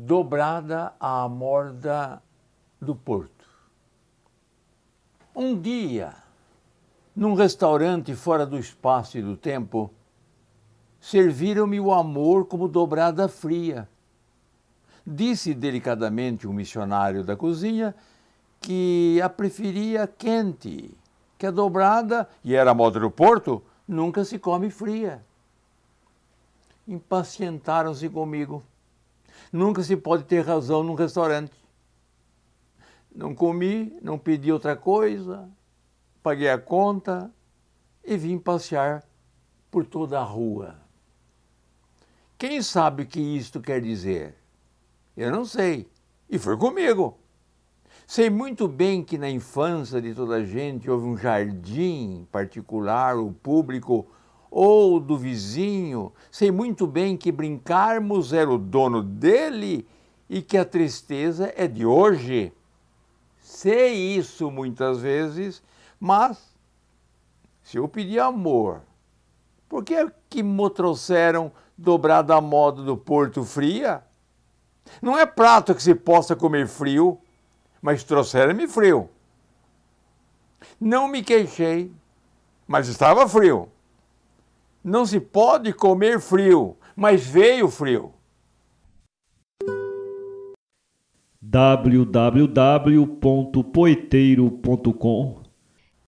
dobrada à morda do porto. Um dia, num restaurante fora do espaço e do tempo, serviram-me o amor como dobrada fria. Disse delicadamente um missionário da cozinha que a preferia quente, que a dobrada, e era a moda do Porto, nunca se come fria. Impacientaram-se comigo. Nunca se pode ter razão num restaurante. Não comi, não pedi outra coisa, paguei a conta e vim passear por toda a rua. Quem sabe o que isto quer dizer? Eu não sei. E foi comigo. Sei muito bem que na infância de toda a gente houve um jardim particular, o público, ou do vizinho, sei muito bem que brincarmos era o dono dele e que a tristeza é de hoje. Sei isso muitas vezes, mas se eu pedir amor, por que, é que me trouxeram dobrada a moda do Porto Fria? Não é prato que se possa comer frio, mas trouxeram-me frio. Não me queixei, mas estava frio. Não se pode comer frio, mas veio frio. www.poeteiro.com